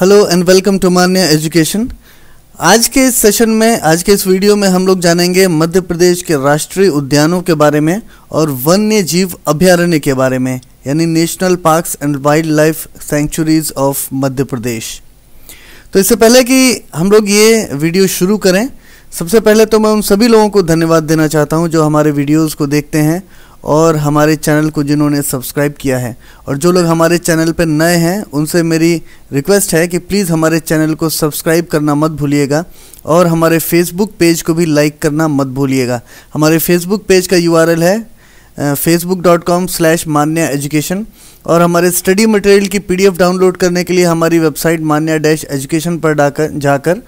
hello and welcome to Manya education आज के इस सेशन में आज के इस वीडियो में हम लोग जानेंगे मध्य प्रदेश के राष्ट्रीय उद्यानों के बारे में और वन्य जीव अभ्यारण्य के बारे में यानी national parks and wildlife sanctuaries of Madhya Pradesh तो इससे पहले कि हम लोग ये वीडियो शुरू करें सबसे पहले तो मैं उन सभी लोगों को धन्यवाद देना चाहता हूँ जो हमारे वीडियोज़ को देखते हैं और हमारे चैनल को जिन्होंने सब्सक्राइब किया है और जो लोग हमारे चैनल पर नए हैं उनसे मेरी रिक्वेस्ट है कि प्लीज़ हमारे चैनल को सब्सक्राइब करना मत भूलिएगा और हमारे फेसबुक पेज को भी लाइक करना मत भूलिएगा हमारे फेसबुक पेज का यू है Facebook dot com slash Manya education और हमारे स्टडी मटेरियल की पी डाउनलोड करने के लिए हमारी वेबसाइट मान्या डैश एजुकेशन पर जाकर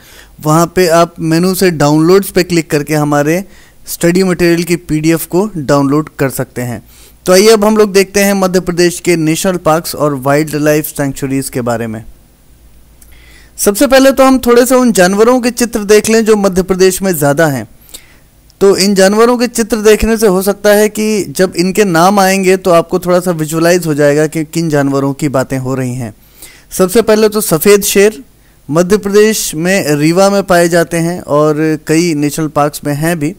वहाँ पे आप मेनू से डाउनलोड्स पे क्लिक करके हमारे स्टडी मटेरियल की पीडीएफ को डाउनलोड कर सकते हैं तो आइए अब हम लोग देखते हैं मध्य प्रदेश के नेशनल पार्क्स और वाइल्ड लाइफ सेंचुरीज के बारे में सबसे पहले तो हम थोड़े से उन जानवरों के चित्र देख लें जो मध्य प्रदेश में ज़्यादा हैं तो इन जानवरों के चित्र देखने से हो सकता है कि जब इनके नाम आएंगे तो आपको थोड़ा सा विजुअलाइज हो जाएगा कि किन जानवरों की बातें हो रही हैं सबसे पहले तो सफ़ेद शेर मध्य प्रदेश में रीवा में पाए जाते हैं और कई नेशनल पार्क्स में हैं भी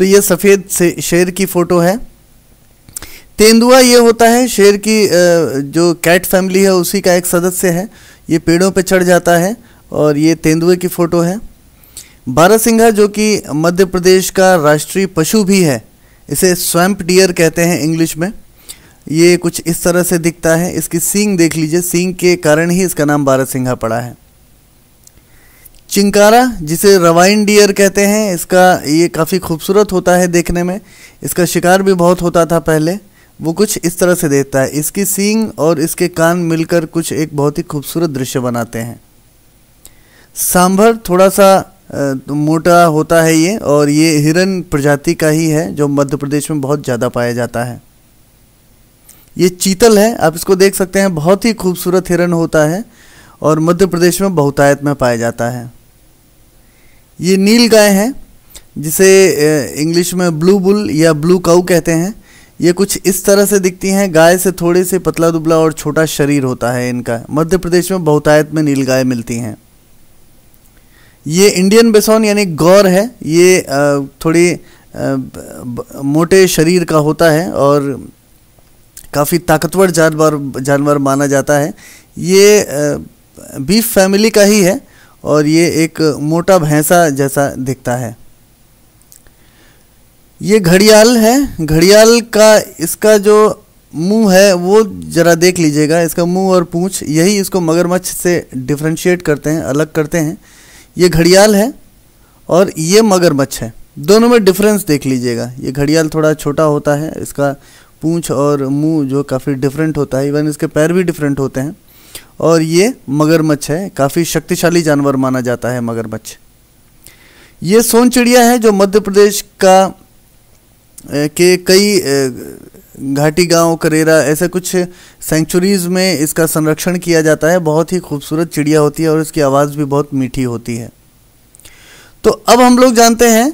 तो ये सफ़ेद शेर की फ़ोटो है तेंदुआ ये होता है शेर की जो कैट फैमिली है उसी का एक सदस्य है ये पेड़ों पे चढ़ जाता है और ये तेंदुए की फ़ोटो है सिंघा जो कि मध्य प्रदेश का राष्ट्रीय पशु भी है इसे स्वैम्प डियर कहते हैं इंग्लिश में ये कुछ इस तरह से दिखता है इसकी सींग देख लीजिए सींग के कारण ही इसका नाम सिंघा पड़ा है चिंकारा जिसे रवाइन डियर कहते हैं इसका ये काफ़ी खूबसूरत होता है देखने में इसका शिकार भी बहुत होता था पहले वो कुछ इस तरह से देखता है इसकी सींग और इसके कान मिलकर कुछ एक बहुत ही खूबसूरत दृश्य बनाते हैं सांभर थोड़ा सा तो मोटा होता है ये और ये हिरन प्रजाति का ही है जो मध्य प्रदेश में बहुत ज़्यादा पाया जाता है ये चीतल है आप इसको देख सकते हैं बहुत ही खूबसूरत हिरन होता है और मध्य प्रदेश में बहुतायत में पाया जाता है ये नील गाय है जिसे इंग्लिश में ब्लू बुल या ब्लू काऊ कहते हैं ये कुछ इस तरह से दिखती हैं गाय से थोड़े से पतला दुबला और छोटा शरीर होता है इनका मध्य प्रदेश में बहुतायत में नील गाय मिलती हैं ये इंडियन बेसौन यानी गौर है ये थोड़ी मोटे शरीर का होता है और काफ़ी ताकतवर जानवर जानवर माना जाता है ये बीफ फैमिली का ही है और ये एक मोटा भैंसा जैसा दिखता है ये घड़ियाल है घड़ियाल का इसका जो मुंह है वो ज़रा देख लीजिएगा इसका मुंह और पूंछ यही इसको मगरमच्छ से डिफ्रेंशिएट करते हैं अलग करते हैं ये घड़ियाल है और ये मगरमच्छ है दोनों में डिफरेंस देख लीजिएगा ये घड़ियाल थोड़ा छोटा होता है इसका पूंछ और मुंह जो काफ़ी डिफरेंट होता है इवन इसके पैर भी डिफरेंट होते हैं और ये मगरमच्छ है काफ़ी शक्तिशाली जानवर माना जाता है मगरमच्छ ये सोन चिड़िया है जो मध्य प्रदेश का के कई घाटी गांव करेरा ऐसे कुछ सेंचुरीज में इसका संरक्षण किया जाता है बहुत ही खूबसूरत चिड़िया होती है और इसकी आवाज़ भी बहुत मीठी होती है तो अब हम लोग जानते हैं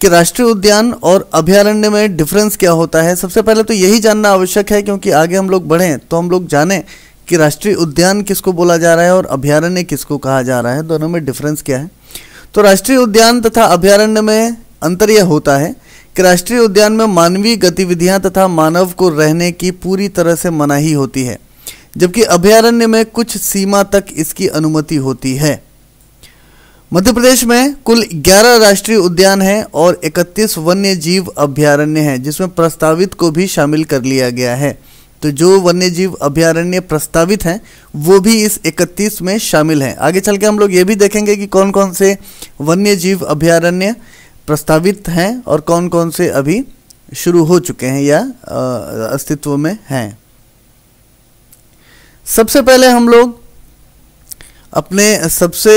कि राष्ट्रीय उद्यान और अभ्यारण्य में डिफरेंस क्या होता है सबसे पहले तो यही जानना आवश्यक है क्योंकि आगे हम लोग बढ़ें तो हम लोग जानें कि राष्ट्रीय उद्यान किसको बोला जा रहा है और अभ्यारण्य किसको कहा जा रहा है दोनों में डिफरेंस क्या है तो राष्ट्रीय उद्यान तथा अभ्यारण्य में अंतर यह होता है कि राष्ट्रीय उद्यान में मानवीय गतिविधियां तथा मानव को रहने की पूरी तरह से मनाही होती है जबकि अभ्यारण्य में कुछ सीमा तक इसकी अनुमति होती है मध्य प्रदेश में कुल 11 राष्ट्रीय उद्यान हैं और 31 वन्य जीव अभ्यारण्य हैं जिसमें प्रस्तावित को भी शामिल कर लिया गया है तो जो वन्य जीव अभ्यारण्य प्रस्तावित हैं वो भी इस 31 में शामिल हैं आगे चल के हम लोग ये भी देखेंगे कि कौन कौन से वन्य जीव अभ्यारण्य प्रस्तावित हैं और कौन कौन से अभी शुरू हो चुके हैं या अस्तित्व में हैं सबसे पहले हम लोग अपने सबसे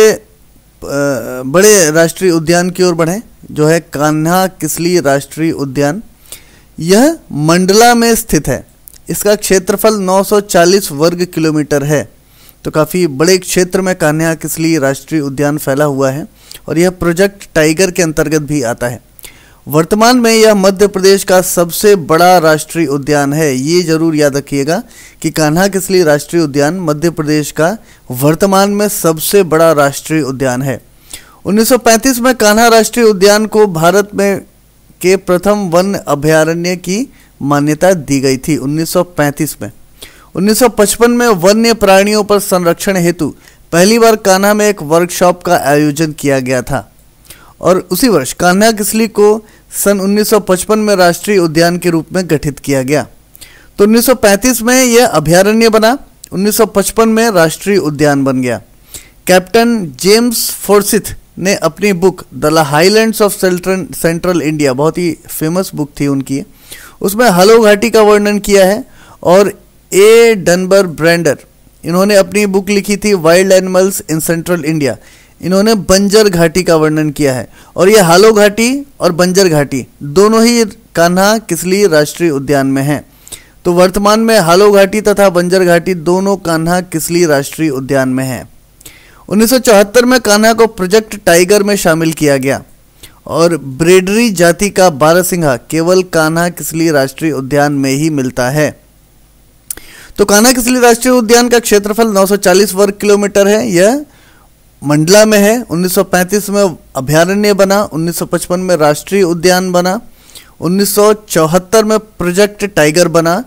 बड़े राष्ट्रीय उद्यान की ओर बढ़ें जो है कान्हा किसली राष्ट्रीय उद्यान यह मंडला में स्थित है इसका क्षेत्रफल 940 वर्ग किलोमीटर है तो काफ़ी बड़े क्षेत्र में कान्हा किसली राष्ट्रीय उद्यान फैला हुआ है और यह प्रोजेक्ट टाइगर के अंतर्गत भी आता है वर्तमान में यह मध्य प्रदेश का सबसे बड़ा राष्ट्रीय उद्यान है ये जरूर याद रखिएगा कि कान्हा किसली राष्ट्रीय उद्यान मध्य प्रदेश का वर्तमान में सबसे बड़ा राष्ट्रीय उद्यान है 1935 में कान्हा राष्ट्रीय उद्यान को भारत में के प्रथम वन अभयारण्य की मान्यता दी गई थी 1935 में 1955 में वन्य प्राणियों पर संरक्षण हेतु पहली बार कान्हा में एक वर्कशॉप का आयोजन किया गया था और उसी वर्ष कान्हा किसली को सन 1955 में राष्ट्रीय उद्यान के रूप में गठित किया गया तो 1935 में यह अभ्यारण्य बना 1955 में राष्ट्रीय उद्यान बन गया कैप्टन जेम्स फोर्सिथ ने अपनी book the Highlands of Central India बहुत ही फेमस बुक थी उनकी उसमें हलो घाटी का वर्णन किया है और ए डनबर ब्रैंडर इन्होंने अपनी बुक लिखी थी wild animals in Central India इन्होंने बंजर घाटी का वर्णन किया है और ये हालो घाटी और बंजर घाटी दोनों ही कान्हा किसली राष्ट्रीय उद्यान में हैं तो वर्तमान में हालो घाटी तथा बंजर घाटी दोनों कान्हा किसली राष्ट्रीय उद्यान में हैं 1974 में कान्हा को प्रोजेक्ट टाइगर में शामिल किया गया और ब्रेडरी जाति का बारहसिंघा केवल कान्हा किसली राष्ट्रीय उद्यान में ही मिलता है तो कान्हा किसली राष्ट्रीय उद्यान का क्षेत्रफल 940 वर्ग किलोमीटर है यह मंडला में है 1935 में अभ्यारण्य बना 1955 में राष्ट्रीय उद्यान बना 1974 में प्रोजेक्ट टाइगर बना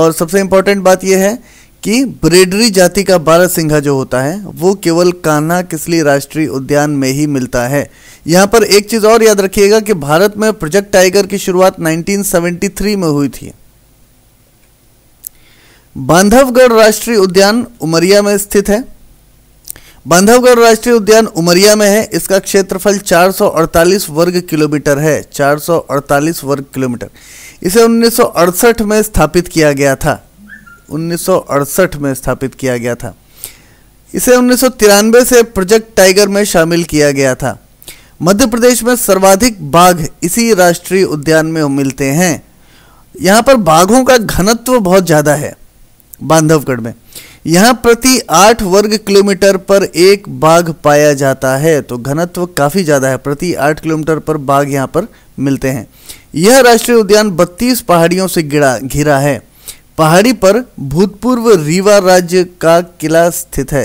और सबसे इंपॉर्टेंट बात यह है कि ब्रेडरी जाति का बारह सिंघा जो होता है वो केवल कान्हा किसली राष्ट्रीय उद्यान में ही मिलता है यहाँ पर एक चीज़ और याद रखिएगा कि भारत में प्रोजेक्ट टाइगर की शुरुआत 1973 में हुई थी बांधवगढ़ राष्ट्रीय उद्यान उमरिया में स्थित है बांधवगढ़ राष्ट्रीय उद्यान उमरिया में है इसका क्षेत्रफल 448 वर्ग किलोमीटर है 448 वर्ग किलोमीटर इसे 1968 में स्थापित किया गया था 1968 में स्थापित किया गया था इसे उन्नीस से प्रोजेक्ट टाइगर में शामिल किया गया था मध्य प्रदेश में सर्वाधिक बाघ इसी राष्ट्रीय उद्यान में मिलते हैं यहाँ पर बाघों का घनत्व बहुत ज़्यादा है बांधवगढ़ में यहाँ प्रति आठ वर्ग किलोमीटर पर एक बाघ पाया जाता है तो घनत्व काफ़ी ज़्यादा है प्रति आठ किलोमीटर पर बाघ यहाँ पर मिलते हैं यह राष्ट्रीय उद्यान बत्तीस पहाड़ियों से घिरा है पहाड़ी पर भूतपूर्व रीवा राज्य का किला स्थित है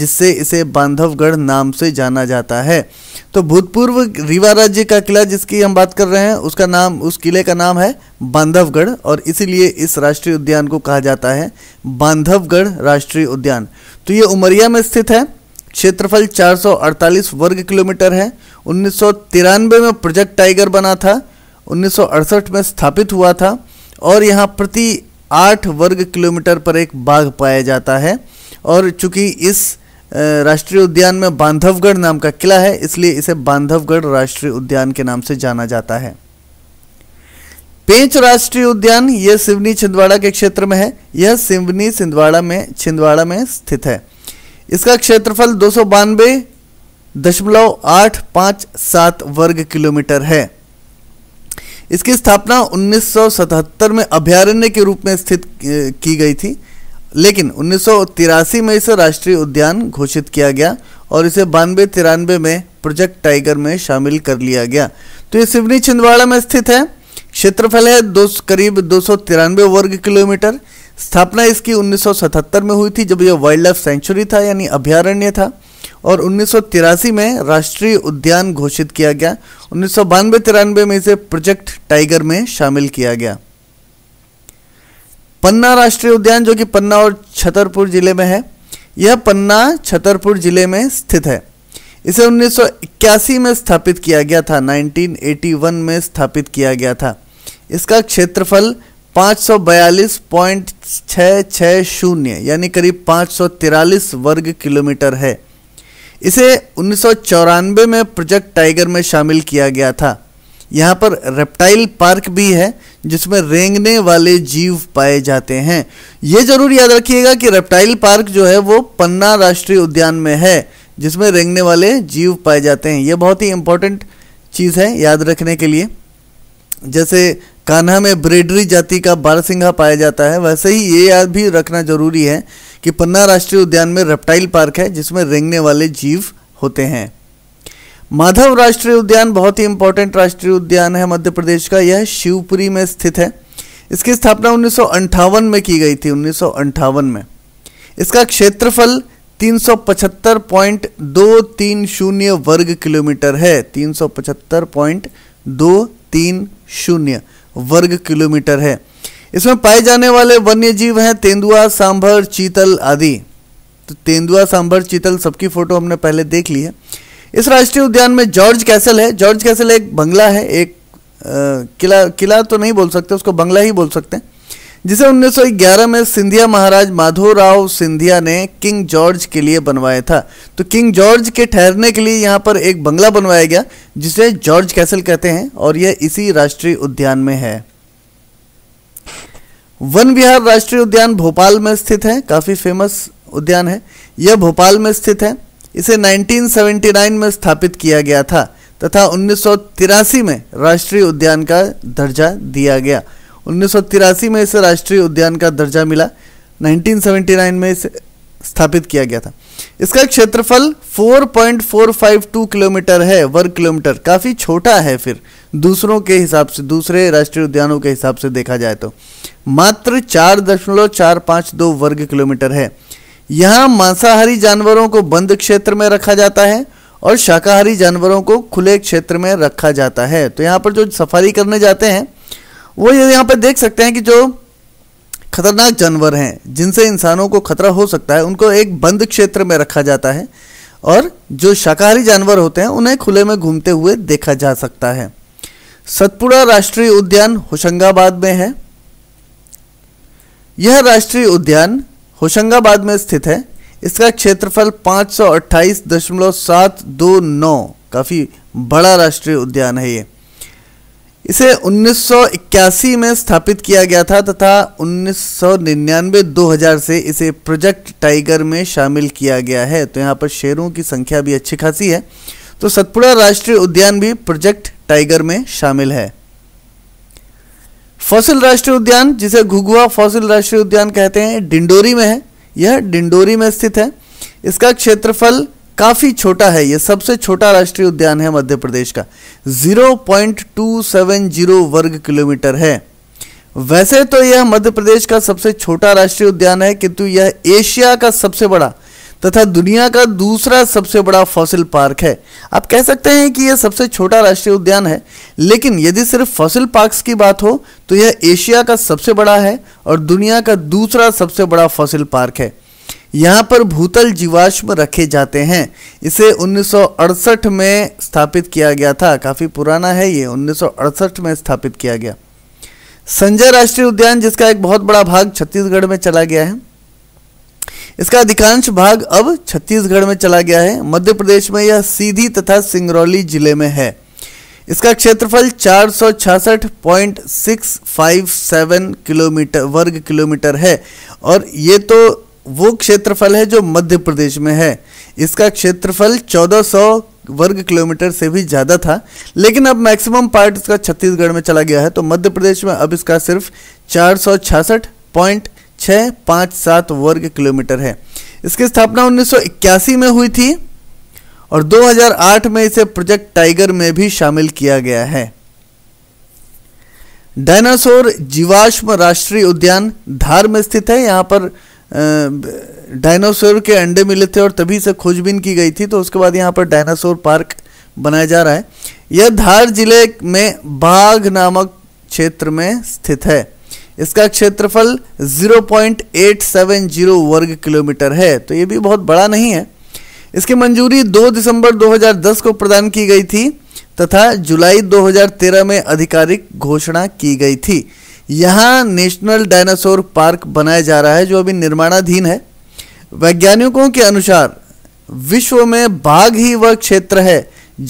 जिससे इसे बांधवगढ़ नाम से जाना जाता है तो भूतपूर्व रीवा राज्य का किला जिसकी हम बात कर रहे हैं उसका नाम उस किले का नाम है बांधवगढ़ और इसीलिए इस राष्ट्रीय उद्यान को कहा जाता है बांधवगढ़ राष्ट्रीय उद्यान तो ये उमरिया में स्थित है क्षेत्रफल 448 वर्ग किलोमीटर है उन्नीस में प्रोजेक्ट टाइगर बना था उन्नीस में स्थापित हुआ था और यहाँ प्रति आठ वर्ग किलोमीटर पर एक बाघ पाया जाता है और चूंकि इस राष्ट्रीय उद्यान में बांधवगढ़ नाम का किला है इसलिए इसे बांधवगढ़ राष्ट्रीय उद्यान के नाम से जाना जाता है पेंच राष्ट्रीय उद्यान यह सिवनी छिंदवाड़ा के क्षेत्र में है यह सिवनी छिंदवाड़ा में छिंदवाड़ा में स्थित है इसका क्षेत्रफल दो दशमलव आठ सात वर्ग किलोमीटर है इसकी स्थापना 1977 में अभ्यारण्य के रूप में स्थित की गई थी लेकिन उन्नीस में इसे राष्ट्रीय उद्यान घोषित किया गया और इसे बानवे तिरानवे में प्रोजेक्ट टाइगर में शामिल कर लिया गया तो ये सिवनी छिंदवाड़ा में स्थित है क्षेत्रफल है दो करीब दो वर्ग किलोमीटर स्थापना इसकी 1977 में हुई थी जब यह वाइल्ड लाइफ सेंचुरी था यानी अभ्यारण्य था और उन्नीस में राष्ट्रीय उद्यान घोषित किया गया उन्नीस सौ में इसे प्रोजेक्ट टाइगर में शामिल किया गया पन्ना राष्ट्रीय उद्यान जो कि पन्ना और छतरपुर जिले में है यह पन्ना छतरपुर जिले में स्थित है इसे 1981 में स्थापित किया गया था 1981 में स्थापित किया गया था इसका क्षेत्रफल पाँच यानी करीब पाँच वर्ग किलोमीटर है इसे उन्नीस में प्रोजेक्ट टाइगर में शामिल किया गया था यहाँ पर रेप्टाइल पार्क भी है जिसमें रेंगने वाले जीव पाए जाते हैं ये जरूर याद रखिएगा कि रेप्टाइल पार्क जो है वो पन्ना राष्ट्रीय उद्यान में है जिसमें रेंगने वाले जीव पाए जाते हैं ये बहुत ही इम्पोर्टेंट चीज़ है याद रखने के लिए जैसे कान्हा में ब्रेडरी जाति का बारसिंघा पाया जाता है वैसे ही ये याद भी रखना जरूरी है कि पन्ना राष्ट्रीय उद्यान में रेप्टाइल पार्क है जिसमें रेंगने वाले जीव होते हैं माधव राष्ट्रीय उद्यान बहुत ही इंपॉर्टेंट राष्ट्रीय उद्यान है मध्य प्रदेश का यह शिवपुरी में स्थित है इसकी स्थापना उन्नीस में की गई थी उन्नीस में इसका क्षेत्रफल तीन शून्य वर्ग किलोमीटर है तीन शून्य वर्ग किलोमीटर है इसमें पाए जाने वाले वन्य जीव हैं तेंदुआ सांभर चीतल आदि तो तेंदुआ सांभर चीतल सबकी फोटो हमने पहले देख ली है इस राष्ट्रीय उद्यान में जॉर्ज कैसल है जॉर्ज कैसल एक बंगला है एक आ, किला किला तो नहीं बोल सकते उसको बंगला ही बोल सकते हैं जिसे 1911 में सिंधिया महाराज माधोराव सिंधिया ने किंग जॉर्ज के लिए बनवाया था तो किंग जॉर्ज के ठहरने के लिए यहाँ पर एक बंगला बनवाया गया जिसे जॉर्ज कैसल कहते हैं और यह इसी राष्ट्रीय उद्यान में है वन विहार राष्ट्रीय उद्यान भोपाल में स्थित है काफ़ी फेमस उद्यान है यह भोपाल में स्थित है इसे 1979 में स्थापित किया गया था तथा उन्नीस में राष्ट्रीय उद्यान का दर्जा दिया गया उन्नीस में इसे राष्ट्रीय उद्यान का दर्जा मिला 1979 में इसे स्थापित किया गया था इसका क्षेत्रफल 4.452 किलोमीटर है वर्ग किलोमीटर काफ़ी छोटा है फिर दूसरों के हिसाब से दूसरे राष्ट्रीय उद्यानों के हिसाब से देखा जाए तो मात्र चार दशमलव चार पाँच दो वर्ग किलोमीटर है यहाँ मांसाहारी जानवरों को बंद क्षेत्र में रखा जाता है और शाकाहारी जानवरों को खुले क्षेत्र में रखा जाता है तो यहाँ पर जो सफारी करने जाते हैं वो ये यहाँ पर देख सकते हैं कि जो खतरनाक जानवर हैं जिनसे इंसानों को खतरा हो सकता है उनको एक बंद क्षेत्र में रखा जाता है और जो शाकाहारी जानवर होते हैं उन्हें खुले में घूमते हुए देखा जा सकता है सतपुड़ा राष्ट्रीय उद्यान होशंगाबाद में है यह राष्ट्रीय उद्यान होशंगाबाद में स्थित है इसका क्षेत्रफल 528.729 काफ़ी बड़ा राष्ट्रीय उद्यान है ये इसे 1981 में स्थापित किया गया था तथा 1999-2000 से इसे प्रोजेक्ट टाइगर में शामिल किया गया है तो यहाँ पर शेरों की संख्या भी अच्छी खासी है तो सतपुड़ा राष्ट्रीय उद्यान भी प्रोजेक्ट टाइगर में शामिल है फॉसिल राष्ट्रीय उद्यान जिसे घुगुआ फॉसिल राष्ट्रीय उद्यान कहते हैं डिंडोरी में है यह डिंडोरी में स्थित है इसका क्षेत्रफल काफ़ी छोटा है ये सबसे छोटा राष्ट्रीय उद्यान है मध्य प्रदेश का 0.270 वर्ग किलोमीटर है वैसे तो यह मध्य प्रदेश का सबसे छोटा राष्ट्रीय उद्यान है किंतु यह एशिया का सबसे बड़ा तथा दुनिया का दूसरा सबसे बड़ा फॉसिल पार्क है आप कह सकते हैं कि यह सबसे छोटा राष्ट्रीय उद्यान है लेकिन यदि सिर्फ फॉसिल पार्क्स की बात हो तो यह एशिया का सबसे बड़ा है और दुनिया का दूसरा सबसे बड़ा फॉसिल पार्क है यहाँ पर भूतल जीवाश्म रखे जाते हैं इसे 1968 में स्थापित किया गया था काफ़ी पुराना है ये 1968 में स्थापित किया गया संजय राष्ट्रीय उद्यान जिसका एक बहुत बड़ा भाग छत्तीसगढ़ में चला गया है इसका अधिकांश भाग अब छत्तीसगढ़ में चला गया है मध्य प्रदेश में यह सीधी तथा सिंगरौली जिले में है इसका क्षेत्रफल 466.657 किलोमीटर वर्ग किलोमीटर है और ये तो वो क्षेत्रफल है जो मध्य प्रदेश में है इसका क्षेत्रफल 1400 वर्ग किलोमीटर से भी ज़्यादा था लेकिन अब मैक्सिमम पार्ट इसका छत्तीसगढ़ में चला गया है तो मध्य प्रदेश में अब इसका सिर्फ चार वर्ग किलोमीटर है इसकी स्थापना 1981 में हुई थी और 2008 में इसे प्रोजेक्ट टाइगर में भी शामिल किया गया है डायनासोर जीवाश्म राष्ट्रीय उद्यान धार में स्थित है यहाँ पर डायनासोर के अंडे मिले थे और तभी से खोजबीन की गई थी तो उसके बाद यहाँ पर डायनासोर पार्क बनाया जा रहा है यह धार जिले में बाघ नामक क्षेत्र में स्थित है इसका क्षेत्रफल 0.870 वर्ग किलोमीटर है तो ये भी बहुत बड़ा नहीं है इसकी मंजूरी 2 दिसंबर 2010 को प्रदान की गई थी तथा जुलाई 2013 में आधिकारिक घोषणा की गई थी यहाँ नेशनल डायनासोर पार्क बनाया जा रहा है जो अभी निर्माणाधीन है वैज्ञानिकों के अनुसार विश्व में बाघ ही वह क्षेत्र है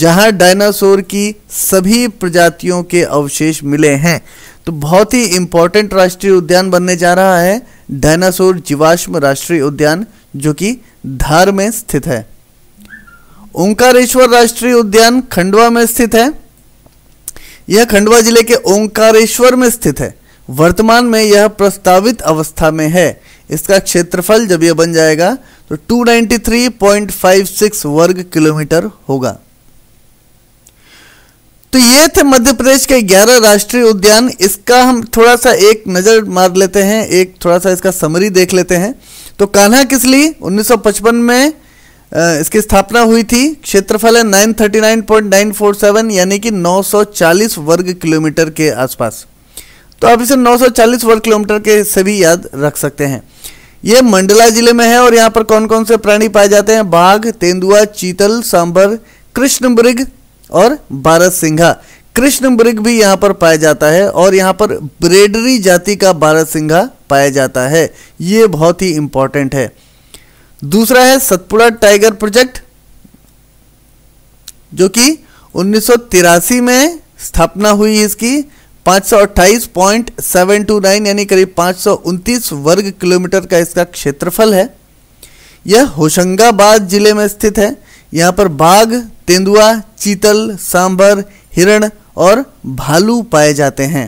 जहां डायनासोर की सभी प्रजातियों के अवशेष मिले हैं तो बहुत ही इंपॉर्टेंट राष्ट्रीय उद्यान बनने जा रहा है डायनासोर जीवाश्म राष्ट्रीय उद्यान जो कि धार में स्थित है ओंकारेश्वर राष्ट्रीय उद्यान खंडवा में स्थित है यह खंडवा जिले के ओंकारेश्वर में स्थित है वर्तमान में यह प्रस्तावित अवस्था में है इसका क्षेत्रफल जब यह बन जाएगा तो 293.56 वर्ग किलोमीटर होगा तो ये थे मध्य प्रदेश के 11 राष्ट्रीय उद्यान इसका हम थोड़ा सा एक नज़र मार लेते हैं एक थोड़ा सा इसका समरी देख लेते हैं तो कान्हा किसली 1955 में इसकी स्थापना हुई थी क्षेत्रफल है 939.947 यानी कि 940 वर्ग किलोमीटर के आसपास तो आप इसे 940 वर्ग किलोमीटर के से भी याद रख सकते हैं ये मंडला जिले में है और यहाँ पर कौन कौन से प्राणी पाए जाते हैं बाघ तेंदुआ चीतल सांबर कृष्ण मृग और भारत सिंघा कृष्ण मृग भी यहाँ पर पाया जाता है और यहाँ पर ब्रेडरी जाति का भारत सिंघा पाया जाता है ये बहुत ही इंपॉर्टेंट है दूसरा है सतपुड़ा टाइगर प्रोजेक्ट जो कि उन्नीस में स्थापना हुई इसकी 528.729 यानी करीब पाँच वर्ग किलोमीटर का इसका क्षेत्रफल है यह होशंगाबाद जिले में स्थित है यहाँ पर बाघ तेंदुआ चीतल सांबर हिरण और भालू पाए जाते हैं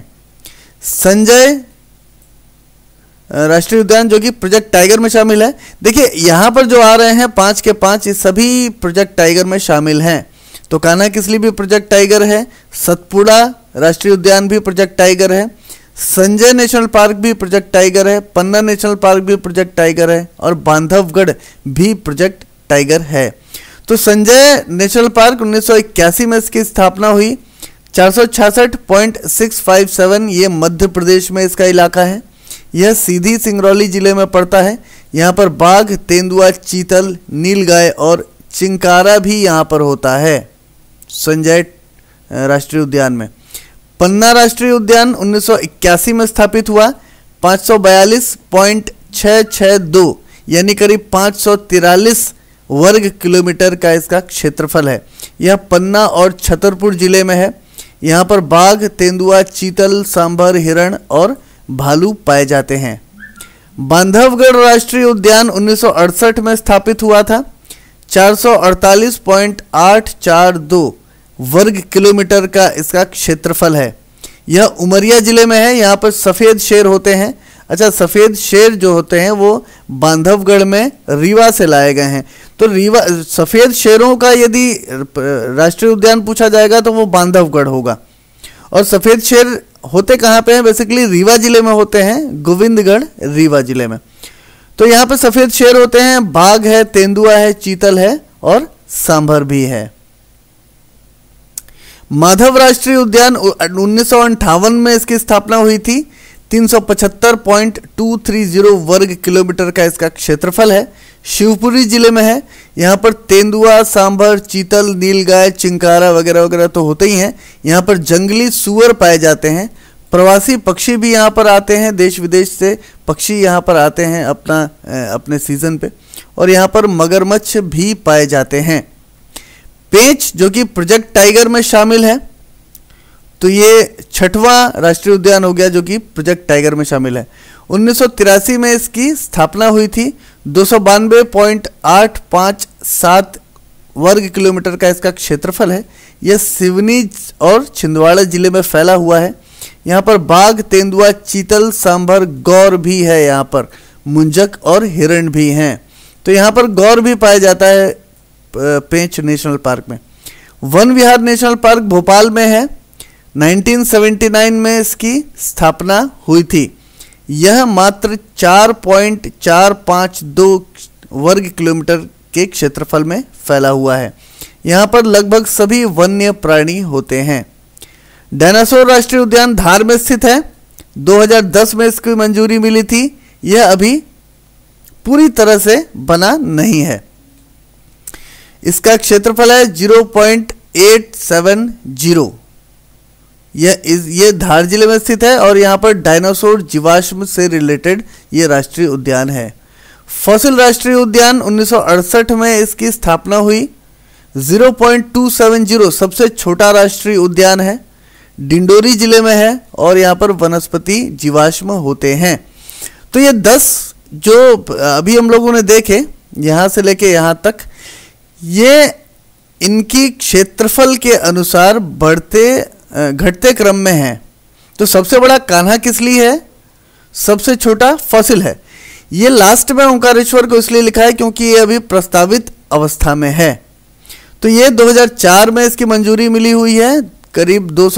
संजय राष्ट्रीय उद्यान जो कि प्रोजेक्ट टाइगर में शामिल है देखिए यहाँ पर जो आ रहे हैं पाँच के पाँच सभी प्रोजेक्ट टाइगर में शामिल हैं तो कान्हा किसली भी प्रोजेक्ट टाइगर है सतपुड़ा राष्ट्रीय उद्यान भी प्रोजेक्ट टाइगर है संजय नेशनल पार्क भी प्रोजेक्ट टाइगर है पन्ना नेशनल पार्क भी प्रोजेक्ट टाइगर है और बांधवगढ़ भी प्रोजेक्ट टाइगर है तो संजय नेशनल पार्क उन्नीस में इसकी स्थापना हुई चार ये मध्य प्रदेश में इसका इलाका है यह सीधी सिंगरौली जिले में पड़ता है यहाँ पर बाघ तेंदुआ चीतल नीलगाय और चिंकारा भी यहाँ पर होता है संजय राष्ट्रीय उद्यान में पन्ना राष्ट्रीय उद्यान 1981 में स्थापित हुआ 542.662 यानी करीब पाँच वर्ग किलोमीटर का इसका क्षेत्रफल है यह पन्ना और छतरपुर जिले में है यहाँ पर बाघ तेंदुआ चीतल सांभर हिरण और भालू पाए जाते हैं बांधवगढ़ राष्ट्रीय उद्यान 1968 में स्थापित हुआ था 448.842 वर्ग किलोमीटर का इसका क्षेत्रफल है यह उमरिया ज़िले में है यहाँ पर सफ़ेद शेर होते हैं अच्छा सफ़ेद शेर जो होते हैं वो बांधवगढ़ में रीवा से लाए गए हैं तो रीवा सफ़ेद शेरों का यदि राष्ट्रीय उद्यान पूछा जाएगा तो वो बांधवगढ़ होगा और सफ़ेद शेर होते कहाँ पे हैं बेसिकली रीवा ज़िले में होते हैं गोविंदगढ़ रीवा ज़िले में तो यहाँ पर सफ़ेद शेर होते हैं बाघ है तेंदुआ है चीतल है और सांभर भी है माधव राष्ट्रीय उद्यान उन्नीस में इसकी स्थापना हुई थी 375.230 वर्ग किलोमीटर का इसका क्षेत्रफल है शिवपुरी जिले में है यहाँ पर तेंदुआ सांभर चीतल नीलगाय चिंकारा वगैरह वगैरह तो होते ही हैं यहाँ पर जंगली सुअर पाए जाते हैं प्रवासी पक्षी भी यहाँ पर आते हैं देश विदेश से पक्षी यहाँ पर आते हैं अपना अपने सीज़न पे और यहाँ पर मगरमच्छ भी पाए जाते हैं पेंच जो कि प्रोजेक्ट टाइगर में शामिल है तो ये छठवां राष्ट्रीय उद्यान हो गया जो कि प्रोजेक्ट टाइगर में शामिल है उन्नीस में इसकी स्थापना हुई थी दो वर्ग किलोमीटर का इसका क्षेत्रफल है यह सिवनी और छिंदवाड़ा जिले में फैला हुआ है यहाँ पर बाघ तेंदुआ चीतल सांभर गौर भी है यहाँ पर मुंजक और हिरण भी हैं तो यहाँ पर गौर भी पाया जाता है पेंच नेशनल पार्क में वन विहार नेशनल पार्क भोपाल में है 1979 में इसकी स्थापना हुई थी यह मात्र 4.452 वर्ग किलोमीटर के क्षेत्रफल में फैला हुआ है यहाँ पर लगभग सभी वन्य प्राणी होते हैं डायनासोर राष्ट्रीय उद्यान धार में स्थित है 2010 में इसकी मंजूरी मिली थी यह अभी पूरी तरह से बना नहीं है इसका क्षेत्रफल है zero point eight seven zero यह इस ये धार जिले में स्थित है और यहाँ पर डायनासोर जीवाश्म से रिलेटेड ये राष्ट्रीय उद्यान है फसल राष्ट्रीय उद्यान 1968 में इसकी स्थापना हुई 0.270 सबसे छोटा राष्ट्रीय उद्यान है डिंडोरी जिले में है और यहाँ पर वनस्पति जीवाश्म होते हैं तो ये 10 जो अभी हम लोगों ने देखे यहाँ से लेके यहाँ तक ये इनकी क्षेत्रफल के अनुसार बढ़ते घटते क्रम में है तो सबसे बड़ा कान्हा किस लिए है सबसे छोटा फसिल है ये लास्ट में ओंकारेश्वर को इसलिए लिखा है क्योंकि ये अभी प्रस्तावित अवस्था में है तो ये 2004 में इसकी मंजूरी मिली हुई है करीब दो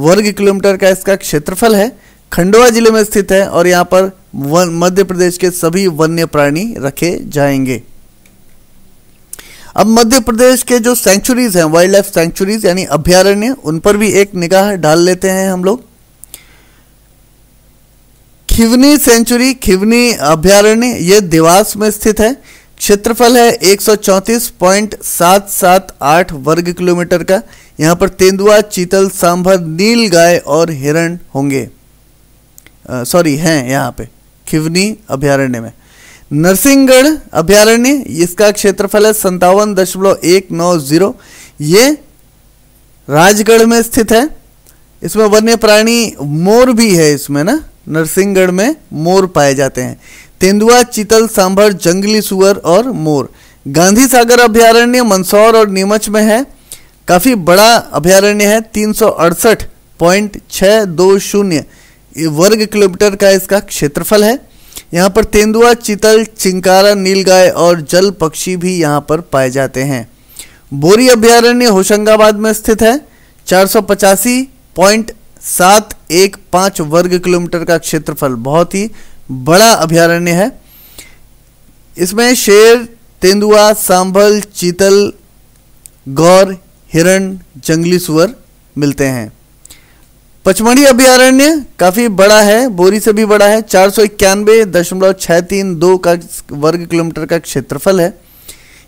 वर्ग किलोमीटर का इसका क्षेत्रफल है खंडवा जिले में स्थित है और यहाँ पर मध्य प्रदेश के सभी वन्य प्राणी रखे जाएंगे अब मध्य प्रदेश के जो सेंचुरीज हैं वाइल्ड लाइफ सेंचुरीज यानी अभ्यारण्य उन पर भी एक निगाह डाल लेते हैं हम लोग खिवनी सेंचुरी खिवनी अभ्यारण्य ये देवास में स्थित है क्षेत्रफल है एक वर्ग किलोमीटर का यहां पर तेंदुआ चीतल सांभर नील गाय और हिरण होंगे सॉरी हैं यहां पे खिवनी अभ्यारण्य में नरसिंहगढ़ अभ्यारण्य इसका क्षेत्रफल है संतावन दशमलव एक नौ जीरो ये राजगढ़ में स्थित है इसमें वन्य प्राणी मोर भी है इसमें ना नरसिंहगढ़ में मोर पाए जाते हैं तेंदुआ चीतल सांभर जंगली सुअर और मोर गांधी सागर अभ्यारण्य मंदसौर और नीमच में है काफ़ी बड़ा अभ्यारण्य है तीन वर्ग किलोमीटर का इसका क्षेत्रफल है यहाँ पर तेंदुआ चितल चिंकारा नीलगाय और जल पक्षी भी यहाँ पर पाए जाते हैं बोरी अभ्यारण्य होशंगाबाद में स्थित है चार सात एक वर्ग किलोमीटर का क्षेत्रफल बहुत ही बड़ा अभ्यारण्य है इसमें शेर तेंदुआ सांभल चीतल गौर हिरण जंगली सुअर मिलते हैं पचमढ़ी अभ्यारण्य काफी बड़ा है बोरी से भी बड़ा है चार सौ इक्यानवे दशमलव छह तीन दो का वर्ग किलोमीटर का क्षेत्रफल है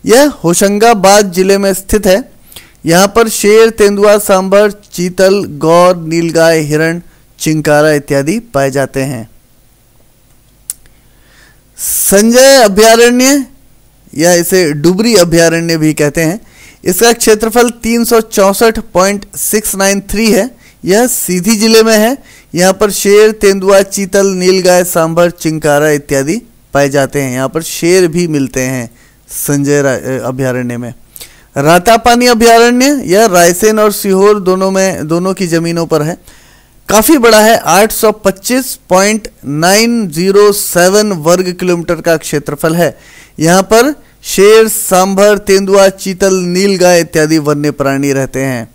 यह होशंगाबाद जिले में स्थित है यहाँ पर शेर तेंदुआ सांभर चीतल गौर नीलगाय हिरण चिंकारा इत्यादि पाए जाते हैं संजय अभ्यारण्य या इसे डुबरी अभ्यारण्य भी कहते हैं इसका क्षेत्रफल तीन है यह सीधी जिले में है यहाँ पर शेर तेंदुआ चीतल नीलगाय सांभर चिंकारा इत्यादि पाए जाते हैं यहाँ पर शेर भी मिलते हैं संजय अभ्यारण्य में रातापानी अभ्यारण्य यह रायसेन और सीहोर दोनों में दोनों की जमीनों पर है काफी बड़ा है 825.907 वर्ग किलोमीटर का क्षेत्रफल है यहाँ पर शेर सांभर तेंदुआ चीतल नीलगाय इत्यादि वन्य प्राणी रहते हैं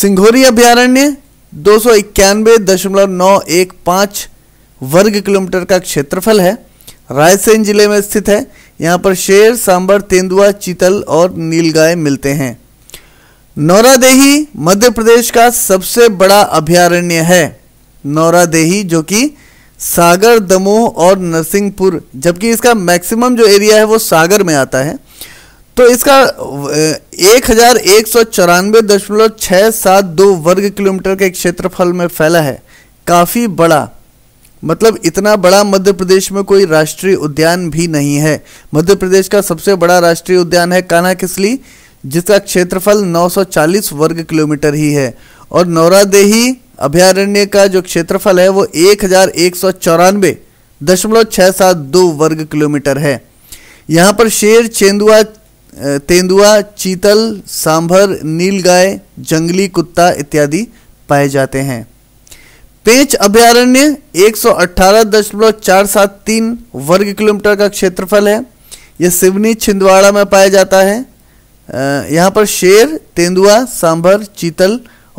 सिंघोरी अभ्यारण्य दो सौ इक्यानवे दशमलव नौ एक वर्ग किलोमीटर का क्षेत्रफल है रायसेन जिले में स्थित है यहाँ पर शेर सांबर तेंदुआ चीतल और नीलगाय मिलते हैं नौरादेही मध्य प्रदेश का सबसे बड़ा अभयारण्य है नौरादेही जो कि सागर दमोह और नरसिंहपुर जबकि इसका मैक्सिमम जो एरिया है वो सागर में आता है तो इसका एक हजार एक सौ चौरानवे दशमलव छः सात दो वर्ग किलोमीटर के क्षेत्रफल में फैला है काफ़ी बड़ा मतलब इतना बड़ा मध्य प्रदेश में कोई राष्ट्रीय उद्यान भी नहीं है मध्य प्रदेश का सबसे बड़ा राष्ट्रीय उद्यान है काना किसली जिसका क्षेत्रफल 940 वर्ग किलोमीटर ही है और नौरादेही अभ्यारण्य का जो क्षेत्रफल है वो एक हजार एक सौ दशमलव छः सात दो वर्ग किलोमीटर है यहाँ पर शेर चेंदुआ तेंदुआ चीतल सांभर गाय जंगली कुत्ता इत्यादि पाए जाते हैं पेंच अभ्यारण्य 118.473 वर्ग किलोमीटर का क्षेत्रफल है यह सिवनी छिंदवाड़ा में पाया जाता है यहाँ पर शेर तेंदुआ सांभर चीतल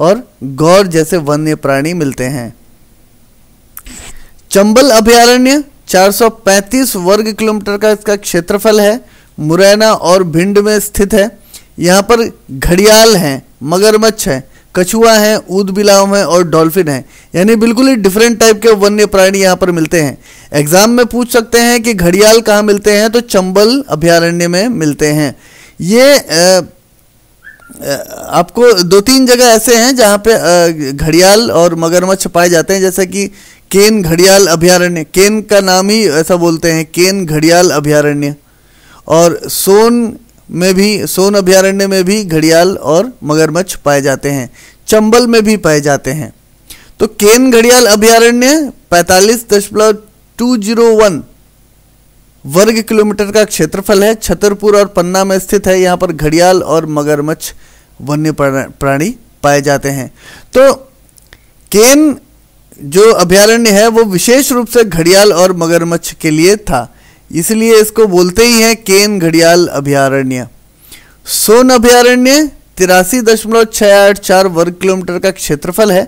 और गौर जैसे वन्य प्राणी मिलते हैं चंबल अभ्यारण्य 435 वर्ग किलोमीटर का इसका क्षेत्रफल है मुरैना और भिंड में स्थित है यहाँ पर घड़ियाल हैं मगरमच्छ है कछुआ है ऊद बिलाव है और डॉल्फिन है यानी बिल्कुल ही डिफरेंट टाइप के वन्य प्राणी यहाँ पर मिलते हैं एग्जाम में पूछ सकते हैं कि घड़ियाल कहाँ मिलते हैं तो चंबल अभ्यारण्य में मिलते हैं ये आ, आपको दो तीन जगह ऐसे हैं जहाँ पे घड़ियाल और मगरमच्छ पाए जाते हैं जैसे कि केन घड़ियाल अभ्यारण्य केन का नाम ही ऐसा बोलते हैं केन घड़ियाल अभ्यारण्य और सोन में भी सोन अभ्यारण्य में भी घड़ियाल और मगरमच्छ पाए जाते हैं चंबल में भी पाए जाते हैं तो केन घड़ियाल अभ्यारण्य पैंतालीस दशमलव टू जीरो वन वर्ग किलोमीटर का क्षेत्रफल है छतरपुर और पन्ना में स्थित है यहाँ पर घड़ियाल और मगरमच्छ वन्य प्राणी पाए जाते हैं तो केन जो अभ्यारण्य है वो विशेष रूप से घड़ियाल और मगरमच्छ के लिए था इसलिए इसको बोलते ही हैं केन घड़ियाल अभ्यारण्य सोन अभ्यारण्य तिरासी दशमलव छः आठ चार वर्ग किलोमीटर का क्षेत्रफल है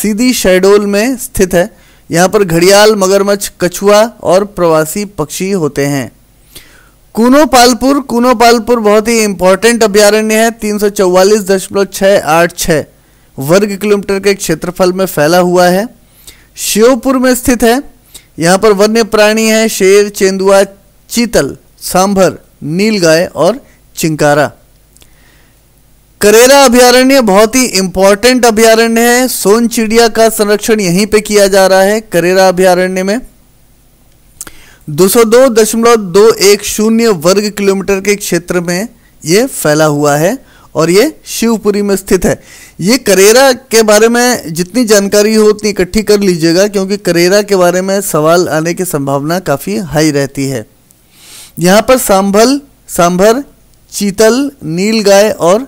सीधी शेडोल में स्थित है यहाँ पर घड़ियाल मगरमच्छ कछुआ और प्रवासी पक्षी होते हैं कूनो पालपुर कूनो पालपुर बहुत ही इंपॉर्टेंट अभ्यारण्य है तीन सौ चौवालीस दशमलव छः आठ छः वर्ग किलोमीटर के क्षेत्रफल में फैला हुआ है शिवपुर में स्थित है यहाँ पर वन्य प्राणी हैं शेर चेंदुआ चीतल सांभर नीलगाय और चिंकारा करेरा अभ्यारण्य बहुत ही इंपॉर्टेंट अभ्यारण्य है सोन चिड़िया का संरक्षण यहीं पे किया जा रहा है करेरा अभ्यारण्य में शून्य वर्ग किलोमीटर के क्षेत्र में ये फैला हुआ है और ये शिवपुरी में स्थित है ये करेरा के बारे में जितनी जानकारी हो उतनी इकट्ठी कर लीजिएगा क्योंकि करेरा के बारे में सवाल आने की संभावना काफ़ी हाई रहती है यहाँ पर सांभल सांभर चीतल नील गाय और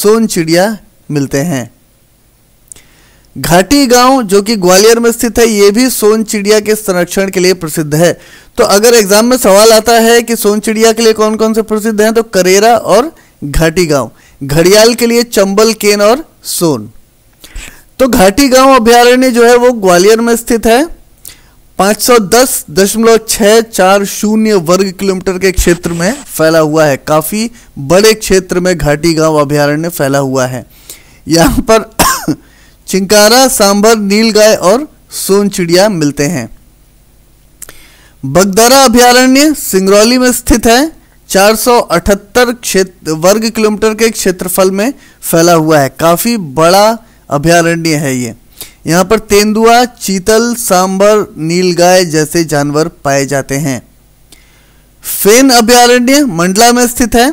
सोन चिड़िया मिलते हैं घाटी गांव जो कि ग्वालियर में स्थित है ये भी सोन चिड़िया के संरक्षण के लिए प्रसिद्ध है तो अगर एग्जाम में सवाल आता है कि सोन चिड़िया के लिए कौन कौन से प्रसिद्ध हैं तो करेरा और घाटी गांव घड़ियाल के लिए चंबल केन और सोन तो घाटी गांव अभ्यारण्य जो है वो ग्वालियर में स्थित है 510.640 वर्ग किलोमीटर के क्षेत्र में फैला हुआ है काफ़ी बड़े क्षेत्र में घाटी गांव अभ्यारण्य फैला हुआ है यहां पर चिंकारा सांभर नीलगाय और सोन चिड़िया मिलते हैं बगदारा अभ्यारण्य सिंगरौली में स्थित है 478 क्षेत्र वर्ग किलोमीटर के क्षेत्रफल में फैला हुआ है काफ़ी बड़ा अभ्यारण्य है ये यहाँ पर तेंदुआ चीतल सांभर नीलगाय जैसे जानवर पाए जाते हैं फेन अभ्यारण्य मंडला में स्थित है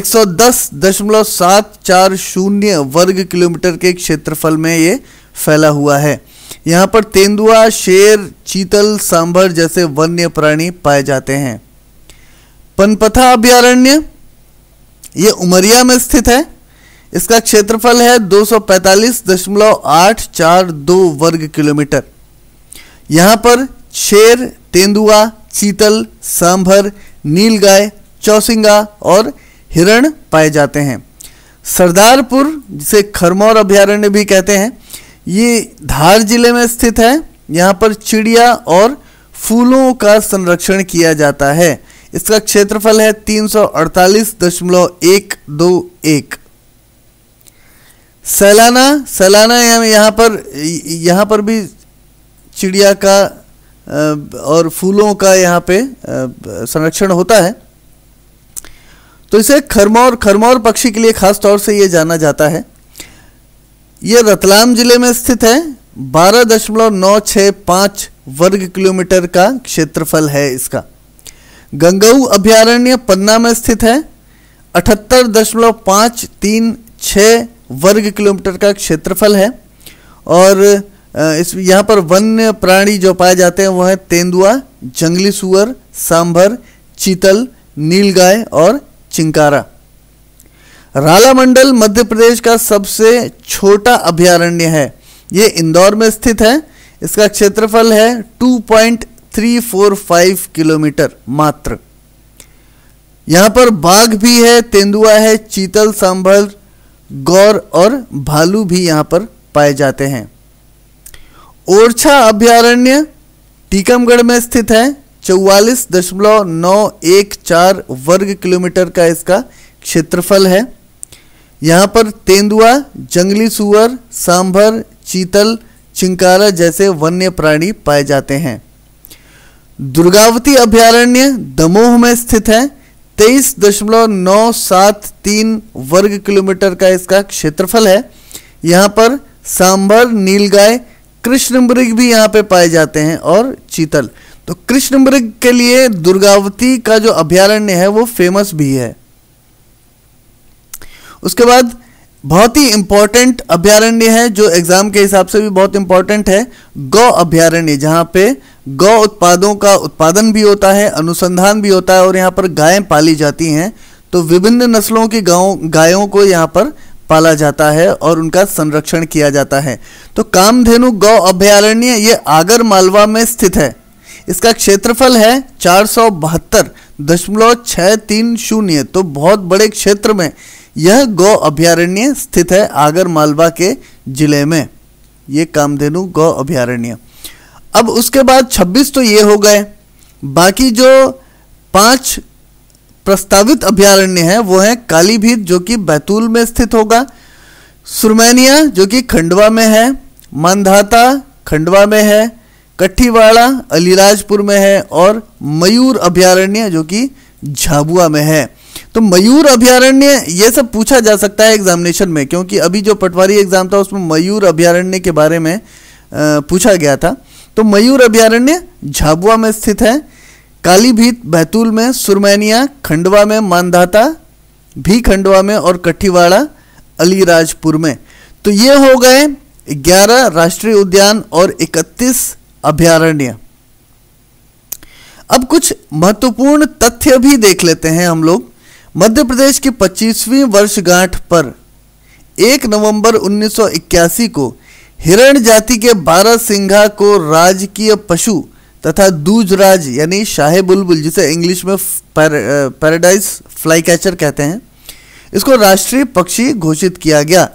110.740 वर्ग किलोमीटर के क्षेत्रफल में ये फैला हुआ है यहाँ पर तेंदुआ शेर चीतल सांभर जैसे वन्य प्राणी पाए जाते हैं पनपथा अभ्यारण्य ये उमरिया में स्थित है इसका क्षेत्रफल है 245.842 वर्ग किलोमीटर यहाँ पर शेर तेंदुआ चीतल सांभर नीलगाय चौसिंगा और हिरण पाए जाते हैं सरदारपुर जिसे खरमौर अभ्यारण्य भी कहते हैं ये धार जिले में स्थित है यहाँ पर चिड़िया और फूलों का संरक्षण किया जाता है इसका क्षेत्रफल है तीन सौ अड़तालीस दशमलव एक दो एक सैलाना सैलाना यहाँ पर यहाँ पर भी चिड़िया का और फूलों का यहाँ पे संरक्षण होता है तो इसे खरमौर खरमौर पक्षी के लिए खास तौर से ये जाना जाता है ये रतलाम जिले में स्थित है बारह दशमलव नौ छः पाँच वर्ग किलोमीटर का क्षेत्रफल है इसका गंगऊ अभ्यारण्य पन्ना में स्थित है अठहत्तर दशमलव पाँच तीन छः वर्ग किलोमीटर का क्षेत्रफल है और इस यहाँ पर वन्य प्राणी जो पाए जाते हैं वह है तेंदुआ जंगली सुअर सांभर चीतल नीलगाय और चिंकारा राला मंडल मध्य प्रदेश का सबसे छोटा अभ्यारण्य है ये इंदौर में स्थित है इसका क्षेत्रफल है थ्री फोर फाइव किलोमीटर मात्र यहां पर बाघ भी है तेंदुआ है चीतल सांभर गौर और भालू भी यहां पर पाए जाते हैं ओरछा अभ्यारण्य टीकमगढ़ में स्थित है चौवालीस दशमलव नौ एक चार वर्ग किलोमीटर का इसका क्षेत्रफल है यहां पर तेंदुआ जंगली सुअर सांभर चीतल चिंकारा जैसे वन्य प्राणी पाए जाते हैं दुर्गावती अभ्यारण्य दमोह में स्थित है तेईस दशमलव नौ सात तीन वर्ग किलोमीटर का इसका क्षेत्रफल है यहाँ पर सांभर नीलगाय कृष्ण मृग भी यहाँ पे पाए जाते हैं और चीतल तो कृष्ण मृग के लिए दुर्गावती का जो अभ्यारण्य है वो फेमस भी है उसके बाद बहुत ही इंपॉर्टेंट अभ्यारण्य है जो एग्जाम के हिसाब से भी बहुत इंपॉर्टेंट है गौ अभ्यारण्य जहां पे गौ उत्पादों का उत्पादन भी होता है अनुसंधान भी होता है और यहाँ पर गायें पाली जाती हैं तो विभिन्न नस्लों की गायों गायों को यहाँ पर पाला जाता है और उनका संरक्षण किया जाता है तो कामधेनु गौ अभ्यारण्य ये आगर मालवा में स्थित है इसका क्षेत्रफल है चार दशमलव तीन शून्य तो बहुत बड़े क्षेत्र में यह गौ अभ्यारण्य स्थित है आगर मालवा के जिले में ये कामधेनु गौ अभ्यारण्य अब उसके बाद 26 तो ये हो गए बाकी जो पांच प्रस्तावित अभ्यारण्य है वो है कालीभीत जो कि बैतूल में स्थित होगा सुरमैनिया जो कि खंडवा में है मंधाता खंडवा में है कट्ठीवाड़ा अलीराजपुर में है और मयूर अभ्यारण्य जो कि झाबुआ में है तो मयूर अभ्यारण्य ये सब पूछा जा सकता है एग्जामिनेशन में क्योंकि अभी जो पटवारी एग्जाम था उसमें मयूर अभ्यारण्य के बारे में पूछा गया था तो मयूर अभ्यारण्य झाबुआ में स्थित है कालीभीत बैतूल में सुरमैनिया खंडवा में मानधाता भी खंडवा में और कठीवाड़ा अलीराजपुर में तो ये हो गए 11 राष्ट्रीय उद्यान और 31 अभ्यारण्य अब कुछ महत्वपूर्ण तथ्य भी देख लेते हैं हम लोग मध्य प्रदेश की 25वीं वर्षगांठ पर 1 नवंबर 1981 को हिरण जाति के बारह सिंघा को राजकीय पशु तथा दूजराज यानी शाहे बुलबुल जिसे इंग्लिश में पैराडाइज फ्लाई कैचर कहते हैं इसको राष्ट्रीय पक्षी घोषित किया गया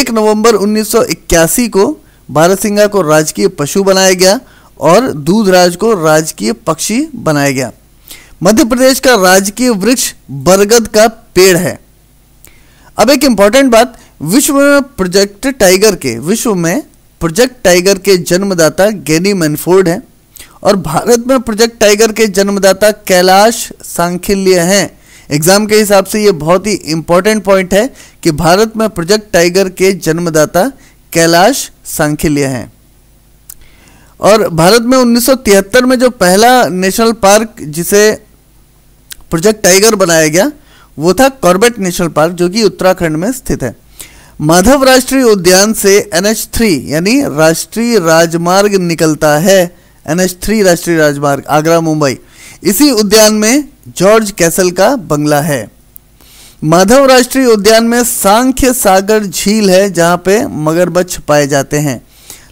1 नवंबर 1981 को बारह सिंघा को राजकीय पशु बनाया गया और दूधराज को राजकीय पक्षी बनाया गया मध्य प्रदेश का राजकीय वृक्ष बरगद का पेड़ है अब एक इंपॉर्टेंट बात विश्व में प्रोजेक्ट टाइगर के विश्व में प्रोजेक्ट टाइगर के जन्मदाता गेनी मैनफोर्ड हैं और भारत में प्रोजेक्ट टाइगर के जन्मदाता कैलाश सांखिल्य हैं एग्जाम के हिसाब से ये बहुत ही इंपॉर्टेंट पॉइंट है कि भारत में प्रोजेक्ट टाइगर के जन्मदाता कैलाश सांखिल्य हैं और भारत में 1973 में जो पहला नेशनल पार्क जिसे प्रोजेक्ट टाइगर बनाया गया वो था कॉर्बेट नेशनल पार्क जो कि उत्तराखंड में स्थित है माधव राष्ट्रीय उद्यान से एन थ्री यानी राष्ट्रीय राजमार्ग निकलता है एन थ्री राष्ट्रीय राजमार्ग आगरा मुंबई इसी उद्यान में जॉर्ज कैसल का बंगला है माधव राष्ट्रीय उद्यान में सांख्य सागर झील है जहां पे मगरमच्छ पाए जाते हैं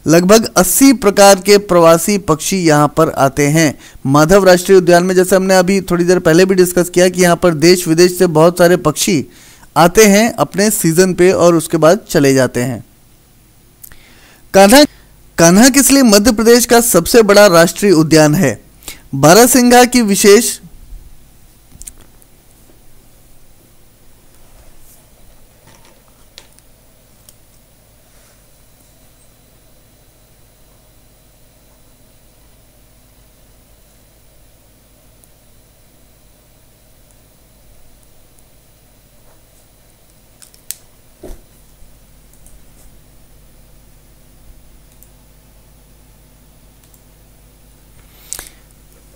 लगभग 80 प्रकार के प्रवासी पक्षी यहाँ पर आते हैं माधव राष्ट्रीय उद्यान में जैसे हमने अभी थोड़ी देर पहले भी डिस्कस किया कि यहाँ पर देश विदेश से बहुत सारे पक्षी आते हैं अपने सीजन पे और उसके बाद चले जाते हैं कान्हा कान्हा किसलिए मध्य प्रदेश का सबसे बड़ा राष्ट्रीय उद्यान है बारहसिंघा की विशेष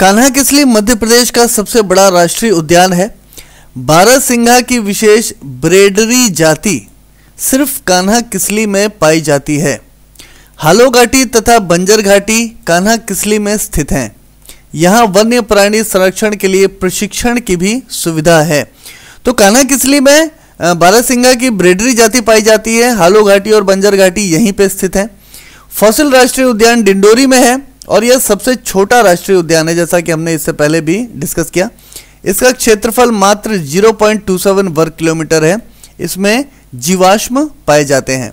कान्हा किसली मध्य प्रदेश का सबसे बड़ा राष्ट्रीय उद्यान है बारह सिंघा की विशेष ब्रेडरी जाति सिर्फ कान्हा किसली में पाई जाती है हालो घाटी तथा बंजर घाटी कान्हा किसली में स्थित हैं यहाँ वन्य प्राणी संरक्षण के लिए प्रशिक्षण की भी सुविधा है तो कान्हा किसली में सिंघा की ब्रेडरी जाति पाई जाती है हालो घाटी और बंजर घाटी यहीं पे स्थित है फसल राष्ट्रीय उद्यान डिंडोरी में है और यह सबसे छोटा राष्ट्रीय उद्यान है जैसा कि हमने इससे पहले भी डिस्कस किया इसका क्षेत्रफल मात्र 0.27 वर्ग किलोमीटर है इसमें जीवाश्म पाए जाते हैं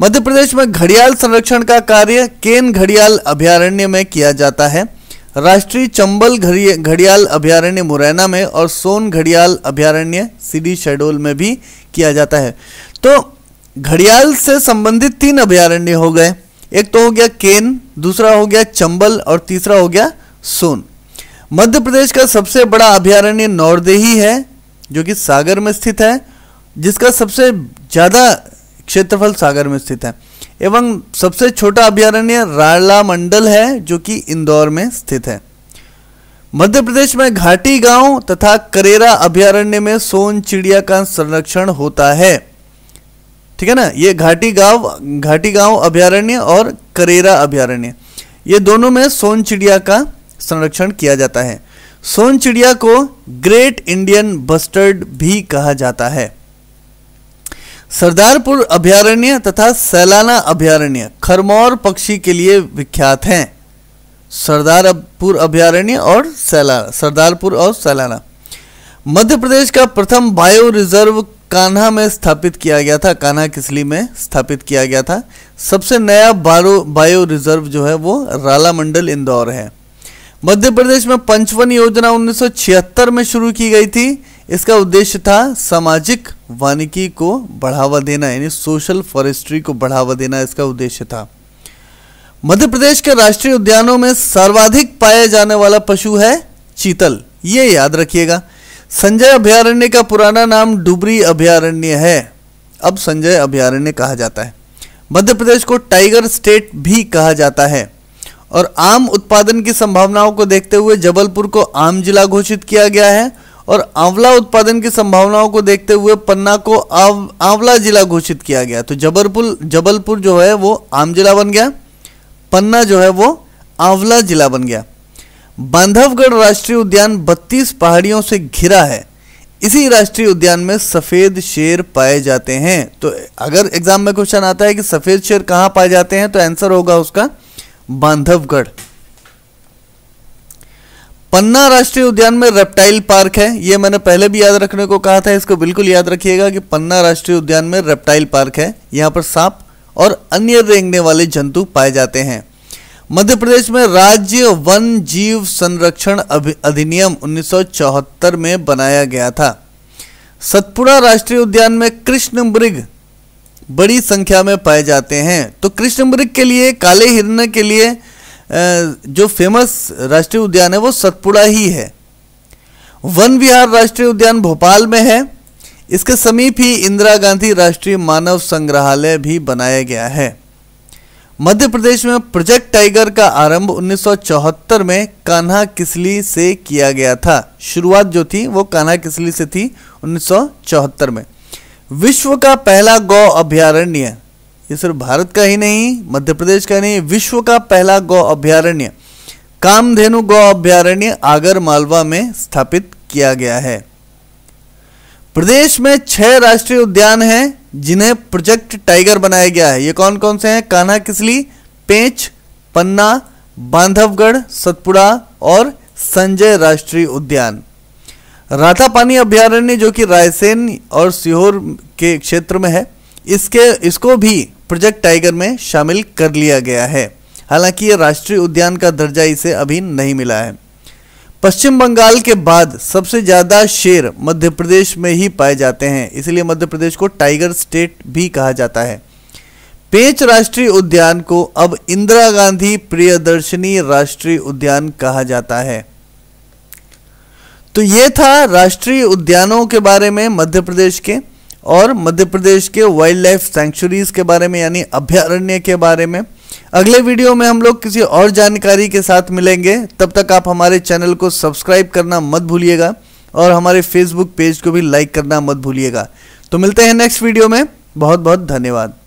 मध्य प्रदेश में घड़ियाल संरक्षण का कार्य केन घड़ियाल अभ्यारण्य में किया जाता है राष्ट्रीय चंबल घड़ियाल अभ्यारण्य मुरैना में और सोन घड़ियाल अभ्यारण्य सीडी शेडोल में भी किया जाता है तो घड़ियाल से संबंधित तीन अभ्यारण्य हो गए एक तो हो गया केन दूसरा हो गया चंबल और तीसरा हो गया सोन मध्य प्रदेश का सबसे बड़ा अभ्यारण्य नौरदेही है जो कि सागर में स्थित है जिसका सबसे ज़्यादा क्षेत्रफल सागर में स्थित है एवं सबसे छोटा अभ्यारण्य राला मंडल है जो कि इंदौर में स्थित है मध्य प्रदेश में घाटी गांव तथा करेरा अभ्यारण्य में सोन चिड़िया का संरक्षण होता है ठीक है ना ये घाटी गांव घाटी गांव अभ्यारण्य और करेरा अभ्यारण्य ये दोनों में सोन चिड़िया का संरक्षण किया जाता है सोन चिड़िया को ग्रेट इंडियन बस्टर्ड भी कहा जाता है सरदारपुर अभ्यारण्य तथा सैलाना अभ्यारण्य खरमौर पक्षी के लिए विख्यात हैं सरदारपुर अभ्यारण्य और सैलाना सरदारपुर और सैलाना मध्य प्रदेश का प्रथम बायो रिजर्व कान्हा में स्थापित किया गया था कान्हा किसली में स्थापित किया गया था सबसे नया बारो बायो रिजर्व जो है वो राला मंडल इंदौर है मध्य प्रदेश में पंचवन योजना 1976 में शुरू की गई थी इसका उद्देश्य था सामाजिक वानिकी को बढ़ावा देना यानी सोशल फॉरेस्ट्री को बढ़ावा देना इसका उद्देश्य था मध्य प्रदेश के राष्ट्रीय उद्यानों में सर्वाधिक पाए जाने वाला पशु है चीतल ये याद रखिएगा संजय अभ्यारण्य का पुराना नाम डुबरी अभ्यारण्य है अब संजय अभ्यारण्य कहा जाता है मध्य प्रदेश को टाइगर स्टेट भी कहा जाता है और आम उत्पादन की संभावनाओं को देखते हुए जबलपुर को आम जिला घोषित किया गया है और आंवला उत्पादन की संभावनाओं को देखते हुए पन्ना को आंवला जिला घोषित किया गया तो जबलपुर जबलपुर जो है वो आम जिला बन गया पन्ना जो है वो आंवला जिला बन गया बांधवगढ़ राष्ट्रीय उद्यान 32 पहाड़ियों से घिरा है इसी राष्ट्रीय उद्यान में सफ़ेद शेर पाए जाते हैं तो अगर एग्जाम में क्वेश्चन आता है कि सफ़ेद शेर कहां पाए जाते हैं तो आंसर होगा उसका बांधवगढ़ पन्ना राष्ट्रीय उद्यान में रेप्टाइल पार्क है यह मैंने पहले भी याद रखने को कहा था इसको बिल्कुल याद रखिएगा कि पन्ना राष्ट्रीय उद्यान में रेप्टाइल पार्क है यहां पर सांप और अन्य रेंगने वाले जंतु पाए जाते हैं मध्य प्रदेश में राज्य वन जीव संरक्षण अधिनियम 1974 में बनाया गया था सतपुड़ा राष्ट्रीय उद्यान में कृष्ण मृग बड़ी संख्या में पाए जाते हैं तो कृष्ण मृग के लिए काले हिरण के लिए जो फेमस राष्ट्रीय उद्यान है वो सतपुड़ा ही है वन विहार राष्ट्रीय उद्यान भोपाल में है इसके समीप ही इंदिरा गांधी राष्ट्रीय मानव संग्रहालय भी बनाया गया है मध्य प्रदेश में प्रोजेक्ट टाइगर का आरंभ 1974 में कान्हा किसली से किया गया था शुरुआत जो थी वो कान्हा किसली से थी 1974 में विश्व का पहला गौ अभ्यारण्य ये सिर्फ भारत का ही नहीं मध्य प्रदेश का नहीं विश्व का पहला गौ अभ्यारण्य कामधेनु गौ अभ्यारण्य आगर मालवा में स्थापित किया गया है प्रदेश में छह राष्ट्रीय उद्यान हैं जिन्हें प्रोजेक्ट टाइगर बनाया गया है ये कौन कौन से हैं कान्हा किसली पेंच पन्ना बांधवगढ़ सतपुड़ा और संजय राष्ट्रीय उद्यान राधा पानी अभ्यारण्य जो कि रायसेन और सीहोर के क्षेत्र में है इसके इसको भी प्रोजेक्ट टाइगर में शामिल कर लिया गया है हालांकि ये राष्ट्रीय उद्यान का दर्जा इसे अभी नहीं मिला है पश्चिम बंगाल के बाद सबसे ज़्यादा शेर मध्य प्रदेश में ही पाए जाते हैं इसलिए मध्य प्रदेश को टाइगर स्टेट भी कहा जाता है पेच राष्ट्रीय उद्यान को अब इंदिरा गांधी प्रियदर्शनी राष्ट्रीय उद्यान कहा जाता है तो ये था राष्ट्रीय उद्यानों के बारे में मध्य प्रदेश के और मध्य प्रदेश के वाइल्ड लाइफ सेंचुरीज के बारे में यानी अभ्यारण्य के बारे में अगले वीडियो में हम लोग किसी और जानकारी के साथ मिलेंगे तब तक आप हमारे चैनल को सब्सक्राइब करना मत भूलिएगा और हमारे फेसबुक पेज को भी लाइक करना मत भूलिएगा तो मिलते हैं नेक्स्ट वीडियो में बहुत बहुत धन्यवाद